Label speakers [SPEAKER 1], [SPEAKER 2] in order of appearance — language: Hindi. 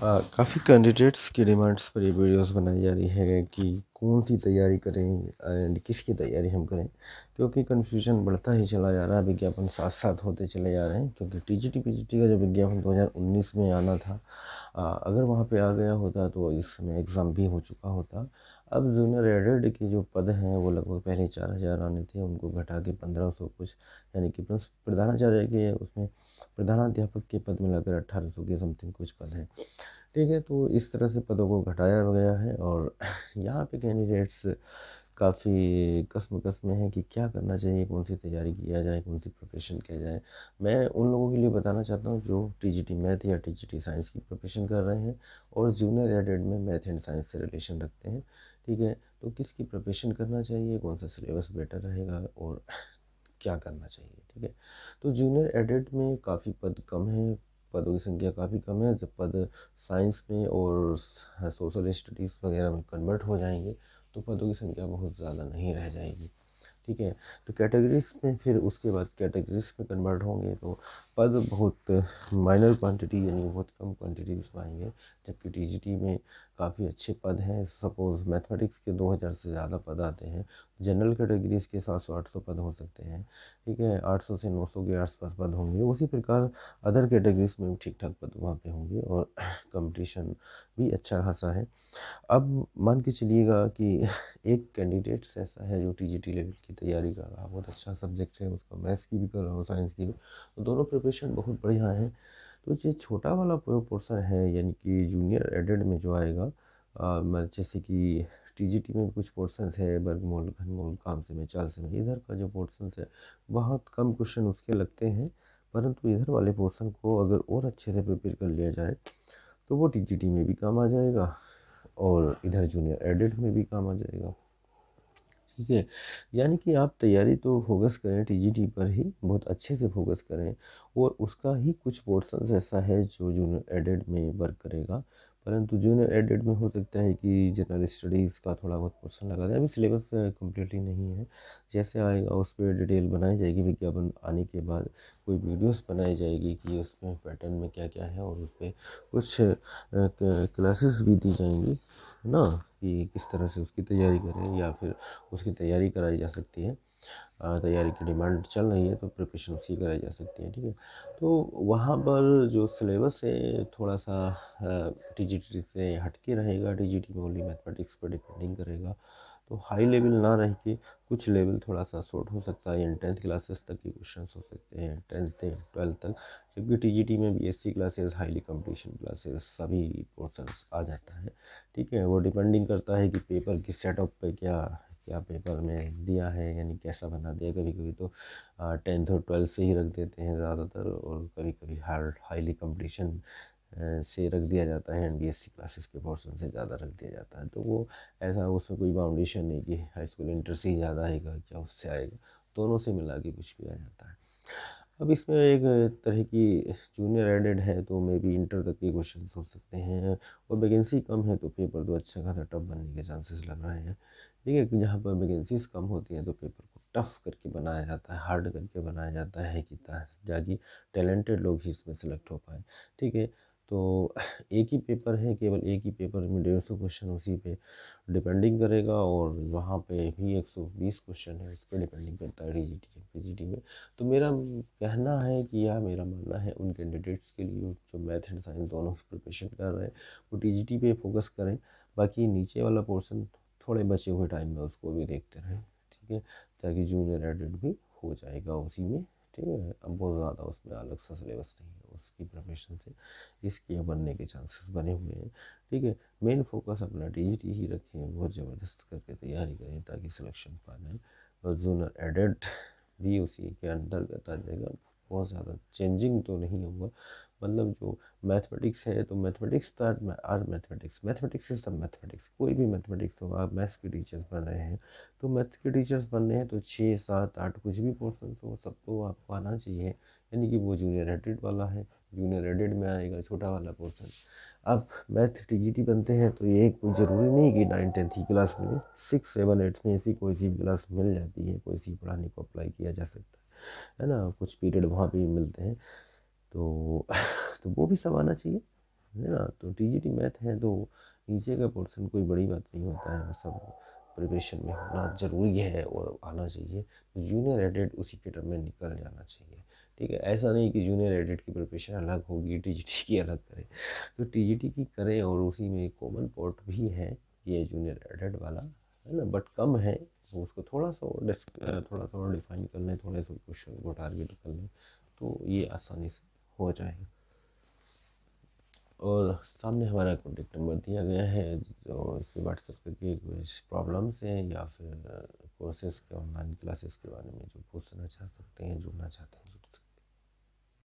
[SPEAKER 1] काफ़ी कैंडिडेट्स की डिमांड्स पर ये वीडियोस बनाई जा रही है कि कौन सी तैयारी करें एंड किसकी तैयारी हम करें क्योंकि कन्फ्यूजन बढ़ता ही चला जा रहा है विज्ञापन साथ साथ होते चले जा रहे हैं क्योंकि टीजीटी पीजीटी का जो विज्ञापन 2019 में आना था आ, अगर वहाँ पे आ गया होता तो इसमें एग्ज़ाम भी हो चुका होता अब जूनियर एडेड के जो पद हैं वो लगभग पहले चार हज़ार आने थे उनको घटा के पंद्रह सौ कुछ यानी कि प्रधानाचार्य के उसमें प्रधानाध्यापक के पद में मिलाकर अट्ठारह सौ के समथिंग कुछ पद हैं ठीक है तो इस तरह से पदों को घटाया गया है और यहाँ पे कैंडिडेट्स काफ़ी कसम कसम है कि क्या करना चाहिए कौन सी तैयारी किया जाए कौन सी प्रोफेशन किया जाए मैं उन लोगों के लिए बताना चाहता हूँ जो टी टी मैथ या टी टी साइंस की प्रोफेशन कर रहे हैं और जूनियर एडेड में मैथ एंड साइंस से रिलेशन रखते हैं ठीक है तो किसकी प्रोफेशन करना चाहिए कौन सा सिलेबस बेटर रहेगा और क्या करना चाहिए ठीक है तो जूनियर एडेड में काफ़ी पद कम है पदों की संख्या काफ़ी कम है जब पद साइंस में और सोशल स्टडीज़ वगैरह में कन्वर्ट हो जाएंगे तो पदों की संख्या बहुत ज़्यादा नहीं रह जाएगी ठीक है तो कैटेगरीज में फिर उसके बाद कैटेगरीज में कन्वर्ट होंगे तो पद बहुत माइनर क्वांटिटी यानी बहुत कम क्वांटिटी उसमें आएंगे जबकि टी में काफ़ी अच्छे पद हैं सपोज़ मैथमेटिक्स के 2000 से ज़्यादा पद आते हैं जनरल कैटेगरीज के सात आठ सौ पद हो सकते हैं ठीक है 800 से 900 के आसपास पद होंगे उसी प्रकार अदर कैटेगरीज में भी ठीक ठाक पद वहाँ पे होंगे और कंपटीशन भी अच्छा खासा है अब मान के चलिएगा कि एक कैंडिडेट्स ऐसा है जो टी लेवल की तैयारी कर रहा है बहुत अच्छा सब्जेक्ट है उसका मैथ्स की भी कर रहा हो साइंस की भी तो दोनों प्रिपरेशन बहुत बढ़िया है तो जो छोटा वाला पोर्सन है यानी कि जूनियर एडेड में जो आएगा आ, जैसे कि टीजीटी में कुछ पोर्सन है बर्गमोल घनमोल काम से में चाल से में इधर का जो पोर्सन है बहुत कम क्वेश्चन उसके लगते हैं परंतु इधर वाले पोर्सन को अगर और अच्छे से प्रिपेयर कर लिया जाए तो वो टीजीटी में भी काम आ जाएगा और इधर जूनियर एडेड में भी काम आ जाएगा ठीक है यानी कि आप तैयारी तो फोकस करें टीजीटी पर ही बहुत अच्छे से फोकस करें और उसका ही कुछ पोर्सन ऐसा है जो जूनियर एडेड में वर्क करेगा परंतु जूनियर एडेड में हो सकता है कि जनरल स्टडीज़ का थोड़ा बहुत पोर्सन लगा दें अभी सिलेबस कम्प्लीटली नहीं है जैसे आएगा उस पर डिटेल बनाई जाएगी विज्ञापन आने के बाद कोई वीडियोस बनाई जाएगी कि उसमें पैटर्न में क्या क्या है और उस पर कुछ क्लासेस भी दी जाएंगी है ना कि किस तरह से उसकी तैयारी करें या फिर उसकी तैयारी कराई जा सकती है तैयारी की डिमांड चल रही है तो प्रिपरेशन उसकी कराई जा सकती है ठीक है तो वहाँ पर जो सिलेबस है थोड़ा सा टी से हटके रहेगा टी में ओनली मैथमेटिक्स पर डिपेंडिंग करेगा तो हाई लेवल ना रह के कुछ लेवल थोड़ा सा शॉर्ट हो सकता है या टेंथ क्लासेस तक के क्वेश्चन हो सकते हैं टेंथ से ट्वेल्थ तक जबकि टी में B S C classes highly competition classes सभी पोर्सन्स आ जाता है ठीक है वो डिपेंडिंग करता है कि पेपर किस सेटअप पे क्या क्या पेपर में दिया है यानी कैसा बना दिया कभी कभी तो टेंथ और ट्वेल्थ से ही रख देते हैं ज़्यादातर और कभी कभी हार्ड हाईली कंपटीशन से रख दिया जाता है N B S C classes के पोर्सन से ज़्यादा रख दिया जाता है तो वो ऐसा उसमें कोई बाउंडेशन नहीं कि हाई स्कूल इंटर से ही ज़्यादा आएगा क्या उससे आएगा दोनों से मिला के कुछ भी आ जाता है अब इसमें एक तरह की जूनियर एडेड है तो मे बी इंटर तक के क्वेश्चन हो सकते हैं और वैकेंसी कम है तो पेपर तो अच्छा खासा टफ बनने के चांसेस लग रहे हैं ठीक है कि जहाँ पर वैकेंसीज कम होती हैं तो पेपर को टफ करके बनाया जाता है हार्ड करके बनाया जाता है कि ताकि टैलेंटेड लोग ही इसमें सेलेक्ट हो पाए ठीक है तो एक ही पेपर है केवल एक ही पेपर में डेढ़ सौ क्वेश्चन उसी पे डिपेंडिंग करेगा और वहाँ पे भी एक सौ बीस क्वेश्चन है उस पर डिपेंडिंग करता है डी जी टी में तो मेरा कहना है कि या मेरा मानना है उन कैंडिडेट्स के लिए जो मैथ एंड साइंस दोनों की प्रिपरेशन कर रहे हैं वो डी जी टी पे फोकस करें बाकी नीचे वाला पोर्सन थोड़े बचे हुए टाइम में उसको भी देखते रहें ठीक है ताकि जूनियर एडिट भी हो जाएगा उसी में ठीक है अब बहुत ज़्यादा उसमें अलग सा सिलेबस नहीं है उसकी प्रोफेशन से इसके बनने के चांसेस बने हुए हैं ठीक है मेन फोकस अपना टी ही रखें बहुत ज़बरदस्त करके तैयारी करें ताकि सिलेक्शन पाना और जूनर एडेड भी उसी के अंतर्गत आ जाएगा बहुत ज़्यादा चेंजिंग तो नहीं होगा मतलब जो मैथमेटिक्स है तो mathematics are are mathematics mathematics is the mathematics कोई भी मैथमेटिक्स हो आप मैथ्स के टीचर्स बन रहे हैं तो मैथ्स के टीचर्स बन रहे हैं तो छः सात आठ कुछ भी पोर्सन तो सब तो आपको आना चाहिए यानी कि वो जूनियर एडिड वाला है जूनियर एडिड में आएगा छोटा वाला पोर्सन अब मैथ टी बनते हैं तो ये कोई ज़रूरी नहीं कि नाइन टेंथ की क्लास में सिक्स सेवन एट्थ में ऐसी कोई सी क्लास मिल जाती है कोई सी पढ़ाने को अप्लाई किया जा सकता है है ना कुछ पीरियड वहाँ पे भी मिलते हैं तो तो वो भी सब आना चाहिए है ना तो टी जी टी मैथ है तो नीचे का पोर्सन कोई बड़ी बात नहीं होता है सब प्रिपरेशन में होना ज़रूरी है और आना चाहिए तो जूनियर एडिट उसी के टर्म में निकल जाना चाहिए ठीक है ऐसा नहीं कि जूनियर एडिट की प्रिपरेशन अलग होगी जी टी की अलग करें तो टी जी टी की करें और उसी में कॉमन पोर्ट भी है ये जूनियर एडिट वाला है ना बट कम है तो उसको थोड़ा सा और डिस्क थोड़ा सा और डिफाइन कर लें थोड़े से क्वेश्चन को टारगेट कर लें तो ये आसानी से हो जाएगा और सामने हमारा कॉन्टेक्ट नंबर दिया गया है जो इस पर व्हाट्सएप करके कुछ प्रॉब्लम्स हैं या फिर कोर्सेज के ऑनलाइन क्लासेस के बारे में जो पूछना चाह सकते हैं जुड़ना चाहते हैं